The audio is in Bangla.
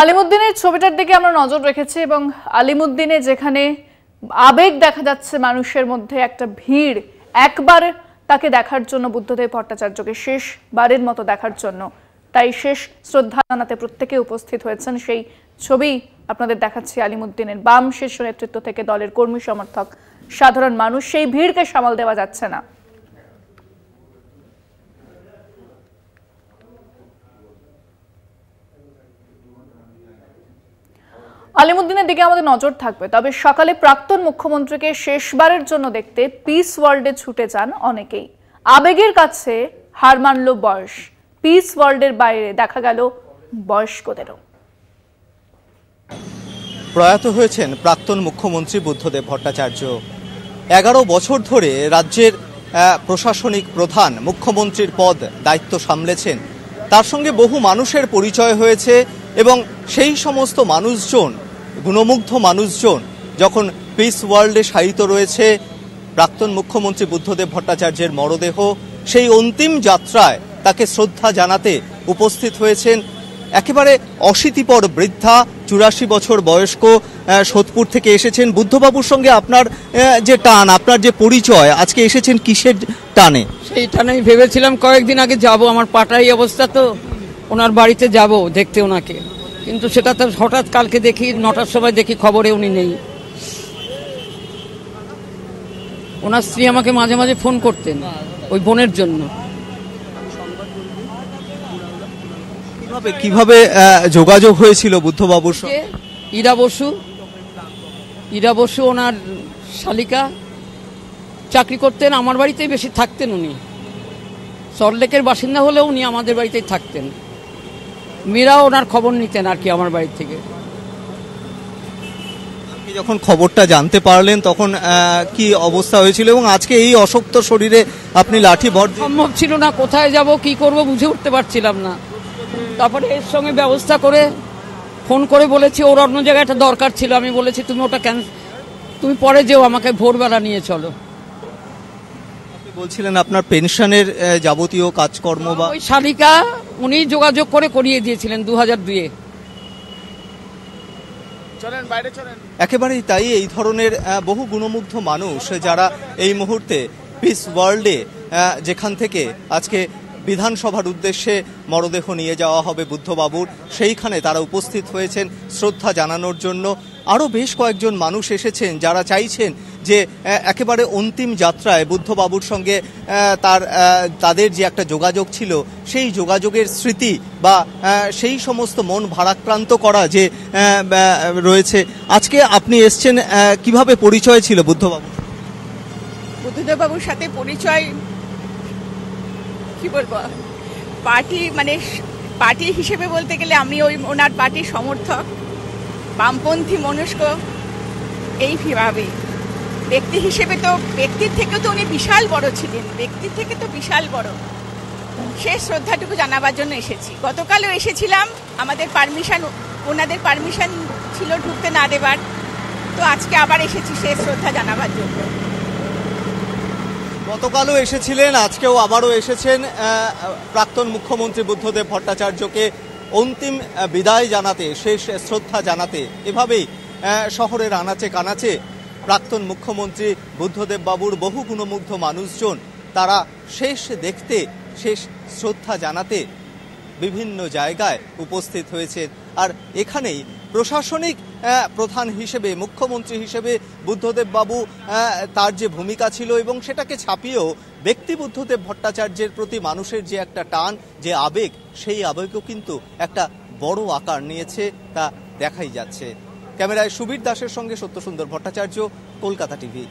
আলিমুদ্দিনের ছবিটার দিকে আমরা নজর রেখেছি এবং আলিমুদ্দিনে যেখানে আবেগ দেখা যাচ্ছে মানুষের মধ্যে একটা ভিড় একবার তাকে দেখার জন্য বুদ্ধদেব ভট্টাচার্যকে শেষবারের মতো দেখার জন্য তাই শেষ শ্রদ্ধা জানাতে প্রত্যেকে উপস্থিত হয়েছেন সেই ছবি আপনাদের দেখাচ্ছি আলিমুদ্দিনের বাম শীর্ষ নেতৃত্ব থেকে দলের কর্মী সমর্থক সাধারণ মানুষ সেই ভিড়কে সামাল দেওয়া যাচ্ছে না আলিমুদ্দিনের দিকে আমাদের নজর থাকবে তবে সকালে প্রাক্তন মুখ্যমন্ত্রীকে শেষবারের জন্য দেখতে পিস ওয়ার্ল্ডে ছুটে যান অনেকেই আবেগের কাছে হার মানল বয়স পিস ওয়ার্ল্ডের বাইরে দেখা গেল বয়স্কদেরও প্রয়াত হয়েছেন প্রাক্তন মুখ্যমন্ত্রী বুদ্ধদেব ভট্টাচার্য এগারো বছর ধরে রাজ্যের প্রশাসনিক প্রধান মুখ্যমন্ত্রীর পদ দায়িত্ব সামলেছেন তার সঙ্গে বহু মানুষের পরিচয় হয়েছে এবং সেই সমস্ত মানুষজন গুণমুগ্ধ মানুষজন যখন পিস ওয়ার্ল্ডে শায়িত রয়েছে প্রাক্তন মুখ্যমন্ত্রী বুদ্ধদেব ভট্টাচার্যের মরদেহ সেই অন্তিম যাত্রায় তাকে শ্রদ্ধা জানাতে উপস্থিত হয়েছেন একেবারে অশীতিপর বৃদ্ধা চুরাশি বছর বয়স্ক সোদপুর থেকে এসেছেন বুদ্ধবাবুর সঙ্গে আপনার যে টান আপনার যে পরিচয় আজকে এসেছেন কিসের টানে সেই টানে আমি ভেবেছিলাম কয়েকদিন আগে যাব আমার পাটাই অবস্থা তো ওনার বাড়িতে যাব দেখতে ওনাকে কিন্তু সেটা তো হঠাৎ কালকে দেখি নটার সময় দেখি খবরে উনি নেই ওনার স্ত্রী আমাকে মাঝে মাঝে ফোন করতেন ওই বোনের জন্য কিভাবে যোগাযোগ হয়েছিল বাবুর সঙ্গে ইরা বসু ইরা বসু ওনার শালিকা চাকরি করতেন আমার বাড়িতেই বেশি থাকতেন উনি সল্টলেকের বাসিন্দা হলেও উনি আমাদের বাড়িতেই থাকতেন মেয়েরাও ওনার খবর নিতেন আর কি আমার বাড়ির থেকে যখন খবরটা জানতে পারলেন তখন কি অবস্থা হয়েছিল এবং আজকে এই অশক্ত শরীরে আপনি লাঠি ভর সম্ভব ছিল না কোথায় যাব কি করব বুঝে উঠতে পারছিলাম না তারপরে এর সঙ্গে ব্যবস্থা করে ফোন করে বলেছি ওর অন্য জায়গায় একটা দরকার ছিল আমি বলেছি তুমি ওটা ক্যান তুমি পরে যেও আমাকে ভোরবেলা নিয়ে চলো বলছিলেন আপনার পেনশনের যাবতীয় কাজকর্ম বা ওই শালিকা উনি যোগাযোগ করে করিয়ে দিয়েছিলেন দু হাজার দুয়ে একেবারেই তাই এই ধরনের বহু গুণমুগ্ধ মানুষ যারা এই মুহূর্তে পিস ওয়ার্ল্ডে যেখান থেকে আজকে বিধানসভার উদ্দেশ্যে মরদেহ নিয়ে যাওয়া হবে বুদ্ধবাবুর সেইখানে তারা উপস্থিত হয়েছেন শ্রদ্ধা জানানোর জন্য আরও বেশ কয়েকজন মানুষ এসেছেন যারা চাইছেন যে একেবারে অন্তিম যাত্রায় বুদ্ধবাবুর সঙ্গে তার তাদের যে একটা যোগাযোগ ছিল সেই যোগাযোগের স্মৃতি বা সেই সমস্ত মন ভারাক্রান্ত করা যে রয়েছে আজকে আপনি এসছেন কিভাবে পরিচয় ছিল বুদ্ধবাবু বুদ্ধদেববাবুর সাথে পরিচয় কি বলবো পার্টি মানে পার্টি হিসেবে বলতে গেলে আমি ওই ওনার পার্টির সমর্থক বামপন্থী মনস্ক এইভাবেই ব্যক্তি হিসেবে তো ব্যক্তির থেকেও তো উনি বিশাল বড় ছিলেন ব্যক্তির থেকে তো বিশাল বড় সে শ্রদ্ধাটুকু জানাবার জন্য এসেছি গতকালও এসেছিলাম আমাদের পারমিশন ওনাদের পারমিশন ছিল ঢুকতে না দেবার তো আজকে আবার এসেছি সে শ্রদ্ধা জানাবার জন্য গতকালও এসেছিলেন আজকেও আবারও এসেছেন প্রাক্তন মুখ্যমন্ত্রী বুদ্ধদেব ভট্টাচার্যকে অন্তিম বিদায় জানাতে শেষ শ্রদ্ধা জানাতে এভাবেই শহরের আনাচে কানাচে প্রাক্তন মুখ্যমন্ত্রী বুদ্ধদেব বাবুর বহু গুণমুগ্ধ মানুষজন তারা শেষ দেখতে শেষ শ্রদ্ধা জানাতে বিভিন্ন জায়গায় উপস্থিত হয়েছে আর এখানেই প্রশাসনিক প্রধান হিসেবে মুখ্যমন্ত্রী হিসেবে বুদ্ধদেব বাবু তার যে ভূমিকা ছিল এবং সেটাকে ছাপিয়েও ব্যক্তি বুদ্ধদেব ভট্টাচার্যের প্রতি মানুষের যে একটা টান যে আবেগ সেই আবেগও কিন্তু একটা বড় আকার নিয়েছে তা দেখাই যাচ্ছে ক্যামেরায় সুবীর দাসের সঙ্গে সত্যসুন্দর ভট্টাচার্য কলকাতা টিভি